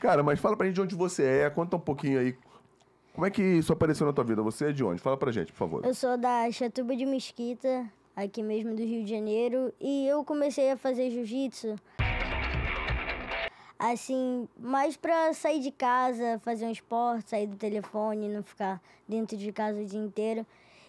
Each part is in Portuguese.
Cara, mas fala pra gente de onde você é, conta um pouquinho aí. Como é que isso apareceu na tua vida? Você é de onde? Fala pra gente, por favor. Eu sou da Chatuba de Mesquita, aqui mesmo do Rio de Janeiro, e eu comecei a fazer jiu-jitsu assim, mais pra sair de casa, fazer um esporte, sair do telefone, não ficar dentro de casa o dia inteiro.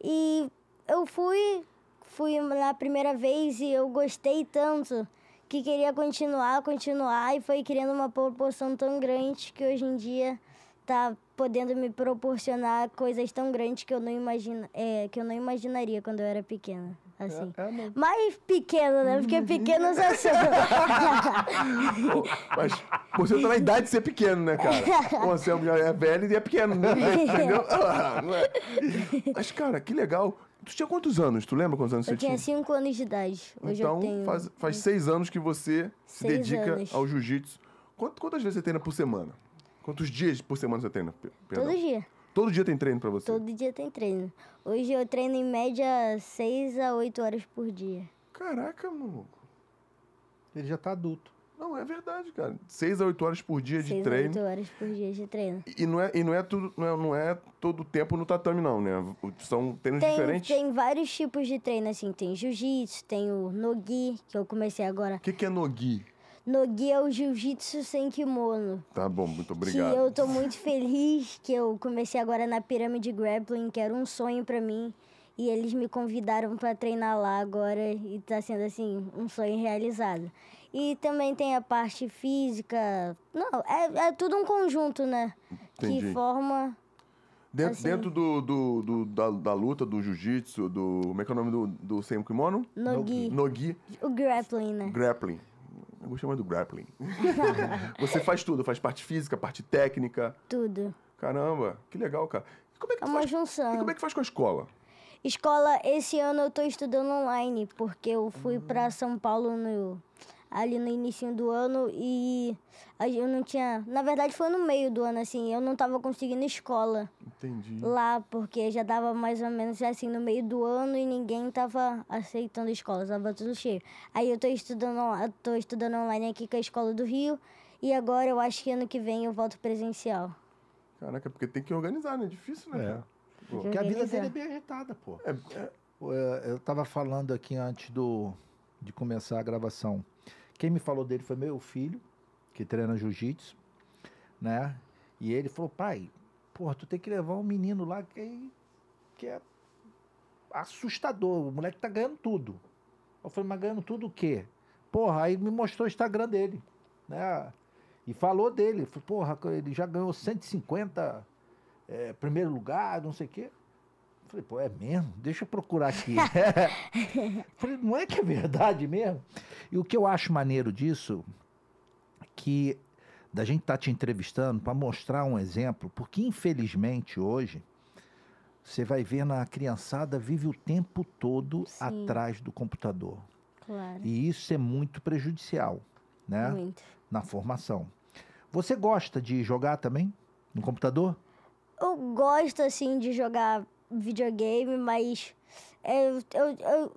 E eu fui, fui na primeira vez e eu gostei tanto que queria continuar, continuar e foi criando uma proporção tão grande que hoje em dia tá podendo me proporcionar coisas tão grandes que eu não imagina, é, que eu não imaginaria quando eu era pequena, é, assim. É, é Mais pequena, né? Porque pequeno já Mas você tá na idade de ser pequeno, né, cara? Você é, é velho e é pequeno, né? entendeu? Ah, é. Mas cara, que legal. Tu tinha quantos anos? Tu lembra quantos anos eu você tinha? Eu tinha 5 anos de idade. Hoje então, eu tenho... faz, faz seis anos que você se dedica anos. ao jiu-jitsu. Quantas, quantas vezes você treina por semana? Quantos dias por semana você treina? Perdão. Todo dia. Todo dia tem treino pra você? Todo dia tem treino. Hoje eu treino em média 6 a 8 horas por dia. Caraca, maluco. Ele já tá adulto. Não, é verdade, cara. Seis a oito horas por dia Seis de treino. Seis a oito horas por dia de treino. E não é, e não é, tudo, não é, não é todo tempo no tatame, não, né? São treinos tem, diferentes? Tem vários tipos de treino, assim. Tem jiu-jitsu, tem o nogi, que eu comecei agora. O que, que é nogi? Nogi é o jiu-jitsu sem kimono. Tá bom, muito obrigado. E eu tô muito feliz que eu comecei agora na Pirâmide Grappling, que era um sonho para mim. E eles me convidaram para treinar lá agora e tá sendo assim um sonho realizado. E também tem a parte física. Não, é, é tudo um conjunto, né? Entendi. Que forma. Dentro, assim. dentro do, do, do da, da, luta, do jiu-jitsu, do. Como é que é o nome do, do sem kimono? Nogi. Nogi. O grappling, né? Grappling. Eu vou chamar do grappling. Você faz tudo, faz parte física, parte técnica. Tudo. Caramba, que legal, cara. E como é que é uma faz, junção. E como é que faz com a escola? Escola, esse ano eu tô estudando online, porque eu fui hum. para São Paulo no ali no início do ano e eu não tinha. Na verdade, foi no meio do ano, assim, eu não estava conseguindo escola. Entendi. Lá, porque já dava mais ou menos assim no meio do ano e ninguém estava aceitando escola, estava tudo cheio. Aí eu estou estudando, tô estudando online aqui com a escola do Rio e agora eu acho que ano que vem eu volto presencial. Caraca, porque tem que organizar, né? É difícil, né? É. Porque a vida dele é bem agitada, pô. É, é... Eu estava falando aqui antes do, de começar a gravação. Quem me falou dele foi meu filho, que treina jiu-jitsu, né? E ele falou: pai, porra, tu tem que levar um menino lá que, é, que é assustador. O moleque tá ganhando tudo. Eu falei: mas ganhando tudo o quê? Porra, aí me mostrou o Instagram dele, né? E falou dele. porra, ele já ganhou 150 é, eh, primeiro lugar, não sei o quê. Falei, pô, é mesmo? Deixa eu procurar aqui. Falei, não é que é verdade mesmo? E o que eu acho maneiro disso, que da gente estar tá te entrevistando para mostrar um exemplo, porque infelizmente hoje você vai ver na criançada vive o tempo todo Sim. atrás do computador. Claro. E isso é muito prejudicial, né? Muito. Na formação. Você gosta de jogar também no computador? Eu gosto assim de jogar videogame, mas eu, eu, eu,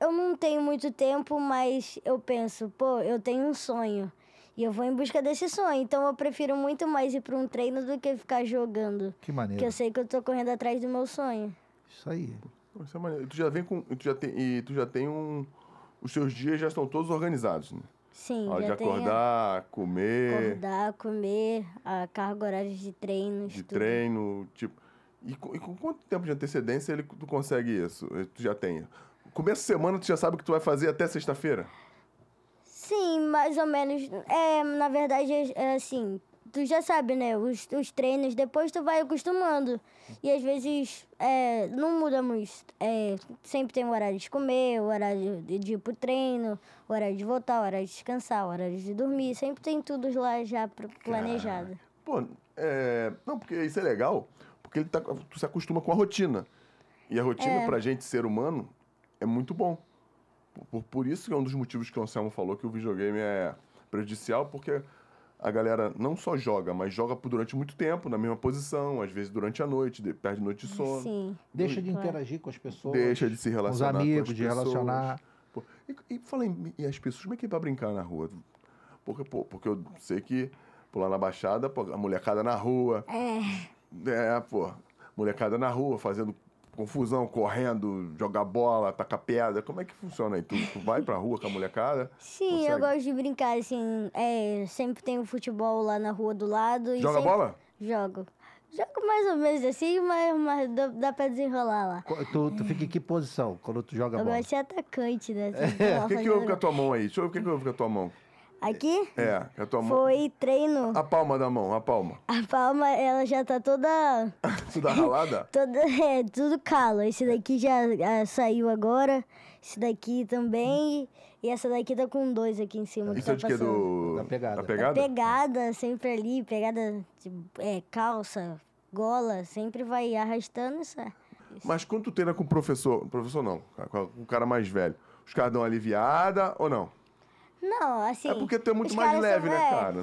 eu não tenho muito tempo, mas eu penso, pô, eu tenho um sonho. E eu vou em busca desse sonho. Então eu prefiro muito mais ir para um treino do que ficar jogando. Que maneiro. Porque eu sei que eu tô correndo atrás do meu sonho. Isso aí. isso é maneiro. E tu já vem com. Tu já tem, e tu já tem um. Os seus dias já estão todos organizados, né? Sim. A hora de acordar, comer. Acordar, comer, a carga horária de treinos. De tudo. treino, tipo. E com, e com quanto tempo de antecedência ele, tu consegue isso? Eh, tu já tem? Começo de semana, tu já sabe o que tu vai fazer até sexta-feira? Sim, mais ou menos. É, na verdade, é, é assim, tu já sabe, né? Os, os treinos, depois tu vai acostumando. E às vezes é, não muda muito. É, sempre tem o horário de comer, o horário de ir pro treino, o horário de voltar, o horário de descansar, o horário de dormir. Sempre tem tudo lá já planejado. Cara, pô, é, não, porque isso é legal, porque ele tá, tu se acostuma com a rotina. E a rotina, é. pra gente, ser humano, é muito bom. Por, por isso que é um dos motivos que o Anselmo falou que o videogame é prejudicial, porque a galera não só joga, mas joga por durante muito tempo, na mesma posição, às vezes durante a noite, perde noite de sono. Sim. Deixa de interagir com as pessoas. Deixa de se relacionar com os amigos, com de pessoas. relacionar. Pô, e, e falei, e as pessoas, como é que é pra brincar na rua? Porque, pô, porque eu sei que pô, lá na Baixada, pô, a molecada na rua. É. É, pô. Molecada na rua, fazendo confusão, correndo, jogar bola, tacar pedra. Como é que funciona aí? Tu, tu vai pra rua com a molecada? Sim, consegue? eu gosto de brincar, assim. É, sempre tem o futebol lá na rua do lado. Joga sempre... bola? Jogo. Jogo mais ou menos assim, mas, mas dá, pra desenrolar lá. Tu, tu fica em que posição quando tu joga eu bola? Eu gosto de atacante, né? O é. que, que houve com a tua mão aí? Deixa eu ver o que, que houve com a tua mão. Aqui? É, a tua mão. Foi treino. A palma da mão, a palma. A palma, ela já tá toda. toda ralada? toda, é, tudo calo. Esse daqui já a, saiu agora. Esse daqui também. E essa daqui tá com dois aqui em cima. Isso é tá de que? Do... Da pegada. Da pegada? Da pegada, sempre ali. Pegada de é, calça, gola, sempre vai arrastando isso. Mas quando tu treina com o professor, professor não, com o cara mais velho, os caras dão aliviada ou não? Não, assim. É porque tu é muito mais leve, né, é. cara? Não,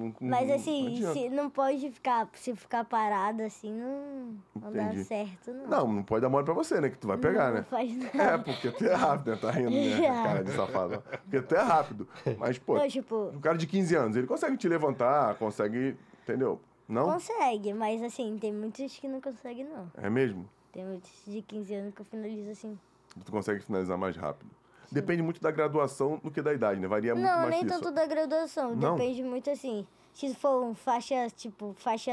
não, Mas assim, não, se não pode ficar, se ficar parado assim, não, não dá certo, não. Não, não pode dar mole pra você, né? Que tu vai pegar, né? Não faz nada. É, porque tu é rápido, né? Tá rindo, né? Cara de safado. Porque tu é rápido. Mas, pô, não, tipo... um cara de 15 anos, ele consegue te levantar, consegue. Entendeu? Não? Consegue, mas assim, tem muitos que não conseguem, não. É mesmo? Tem muitos de 15 anos que eu finalizo assim. Tu consegue finalizar mais rápido. Depende muito da graduação do que da idade, né? Varia muito mais Não, nem tanto da graduação. Não? Depende muito assim. Se for um faixa, tipo, faixa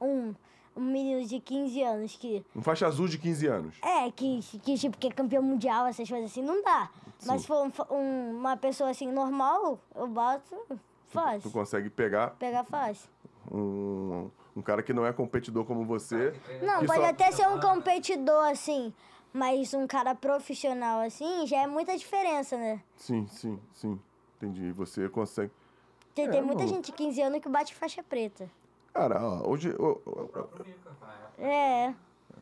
1, um, um menino de 15 anos que... Um faixa azul de 15 anos. É, que, que tipo, que é campeão mundial, essas coisas assim, não dá. Sim. Mas se for um, um, uma pessoa, assim, normal, eu bato fácil. Tu, tu consegue pegar... Pegar fácil. Um, um cara que não é competidor como você... Não, pode só... até ser um competidor, assim mas um cara profissional assim, já é muita diferença, né? Sim, sim, sim. Entendi. E você consegue. Tem, é, tem muita gente de 15 anos que bate faixa preta. Cara, ó, hoje. Ó, é.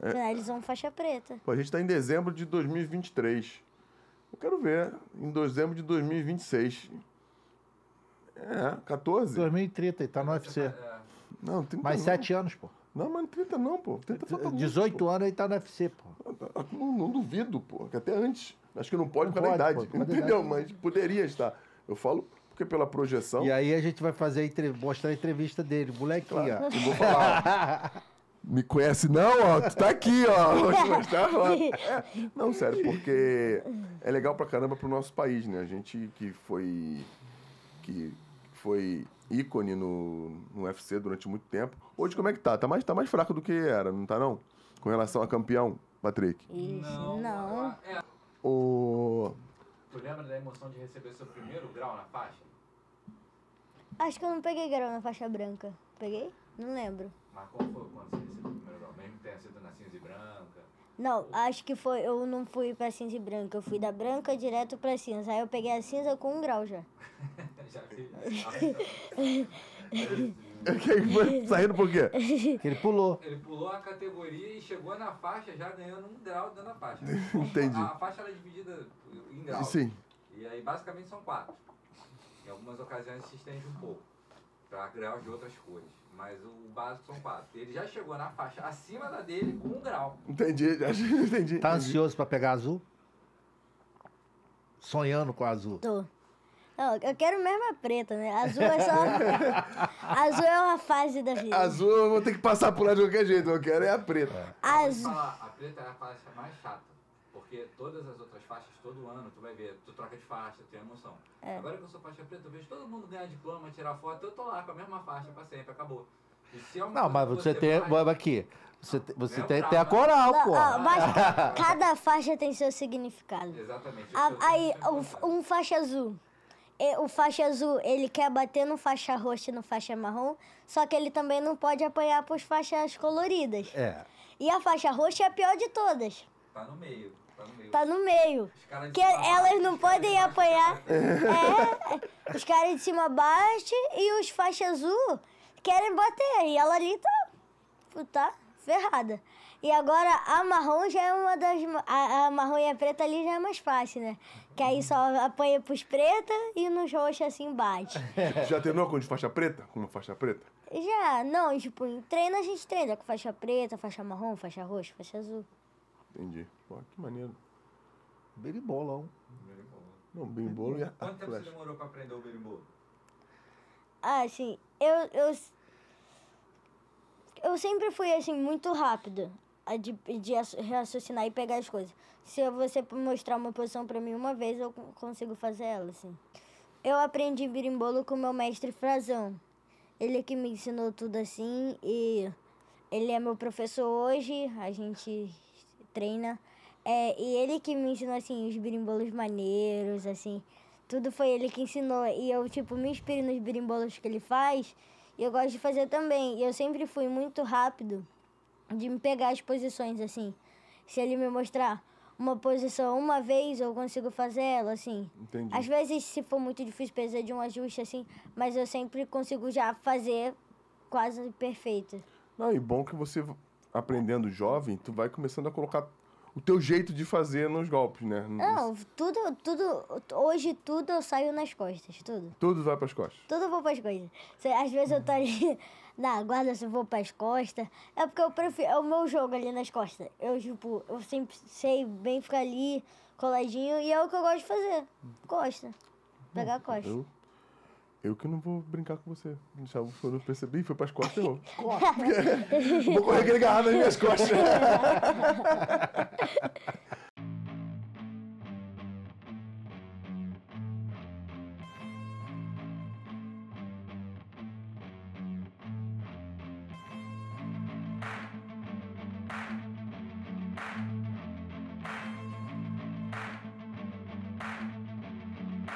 é. Eles vão faixa preta. Pô, a gente está em dezembro de 2023. Eu quero ver em dezembro de 2026. É, 14? 2030 e tá no UFC. Não, tem Mais 7 anos, pô. Não, mas 30 não, pô. 30 falta 18 pô. anos ele tá no UFC, pô. Não, não duvido, pô. Que até antes. Acho que não pode por causa da idade. Pô, entendeu? Mas poderia estar. Eu falo porque pela projeção. E aí a gente vai fazer entre... mostrar a entrevista dele, molequinho. Claro, ó. vou falar. Me conhece não, ó. Tu tá aqui, ó. É. Não, sério, porque é legal pra caramba pro nosso país, né? A gente que foi. que foi ícone no, no UFC durante muito tempo. Hoje como é que tá? Tá mais, tá mais fraco do que era, não tá não? Com relação a campeão, Patrick. Não. não. É. O... Tu lembra da emoção de receber seu primeiro grau na faixa? Acho que eu não peguei grau na faixa branca. Peguei? Não lembro. Mas qual foi quando você recebeu o primeiro grau? Mesmo que tenha sido na cinza e branca? Não, acho que foi. Eu não fui pra cinza e branca. Eu fui da branca direto pra cinza. Aí eu peguei a cinza com um grau já. saindo por quê? Ele pulou. Ele pulou a categoria e chegou na faixa já ganhando um grau dentro da faixa. Entendi. A, a faixa era dividida em graus. Sim. E aí basicamente são quatro. Em algumas ocasiões se estende um pouco para graus de outras cores. Mas o básico são quatro. Ele já chegou na faixa acima da dele com um grau. Entendi, entendi. Tá ansioso para pegar azul? Sonhando com azul? Tô eu quero mesmo a preta, né? Azul é só. azul é uma fase da vida. Azul eu vou ter que passar por lá de qualquer jeito, eu quero é a preta. É. Azul. a preta é a faixa mais chata. Porque todas as outras faixas, todo ano, tu vai ver, tu troca de faixa, tem emoção. É. Agora que eu sou faixa preta, eu vejo todo mundo ganhar diploma, tirar foto, eu tô lá com a mesma faixa pra sempre, acabou. É não, mas você, tem. Vai... Aqui. Você, tem, você é tem, tem a coral, não, pô. mas cada faixa tem seu significado. Exatamente. A, ah, aí, é um faixa azul o faixa azul, ele quer bater no faixa roxa e no faixa marrom, só que ele também não pode apanhar para os faixas coloridas. É. E a faixa roxa é a pior de todas. Tá no meio. Tá no meio. Tá no meio. Que elas não podem apanhar. É, os caras de cima baixo e os faixa azul querem bater. E ela ali tá, tá ferrada. E agora a marrom já é uma das. A, a marrom e a preta ali já é mais fácil, né? Que aí só apanha pros preta e nos roxos assim bate. Já treinou com de faixa preta? Com uma faixa preta? Já, não, tipo, em treino a gente treina com faixa preta, faixa marrom, faixa roxa, faixa azul. Entendi. Pô, que maneiro. Beribolão. Beribolão. Não, beribola e a Quanto tempo você demorou pra aprender o berimbolo? Ah, assim, eu, eu... Eu sempre fui, assim, muito rápido de, de raciocinar e pegar as coisas. Se você mostrar uma posição para mim uma vez, eu consigo fazer ela, assim. Eu aprendi birimbolo com meu mestre Frazão. Ele é que me ensinou tudo assim e ele é meu professor hoje, a gente treina. É, e ele que me ensinou, assim, os birimbolos maneiros, assim. Tudo foi ele que ensinou. E eu, tipo, me inspiro nos birimbolos que ele faz. E eu gosto de fazer também. E eu sempre fui muito rápido de me pegar as posições assim. Se ele me mostrar uma posição uma vez, eu consigo fazer ela assim. Entendi. Às vezes, se for muito difícil, precisa de um ajuste assim, mas eu sempre consigo já fazer quase perfeito. Não, e bom que você aprendendo jovem, tu vai começando a colocar o teu jeito de fazer nos golpes, né? Não, tudo, tudo, hoje tudo eu saio nas costas, tudo. Tudo vai pras costas? Tudo vou pras costas. Às vezes eu tô ali na guarda, se eu vou pras costas, é porque eu prefiro, é o meu jogo ali nas costas. Eu, tipo, eu sempre sei bem ficar ali, coladinho, e é o que eu gosto de fazer, costa, pegar a costa. Eu que não vou brincar com você. Já o Chorume perceber. Ih, foi pras costas, eu Corre! vou correr que nas minhas costas.